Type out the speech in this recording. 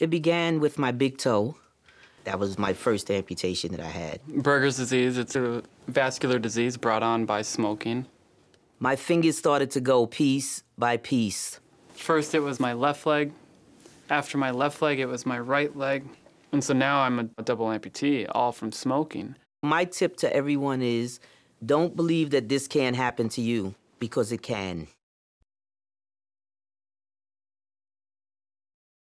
It began with my big toe. That was my first amputation that I had. Berger's disease, it's a vascular disease brought on by smoking. My fingers started to go piece by piece. First, it was my left leg. After my left leg, it was my right leg. And so now I'm a double amputee, all from smoking. My tip to everyone is don't believe that this can't happen to you, because it can.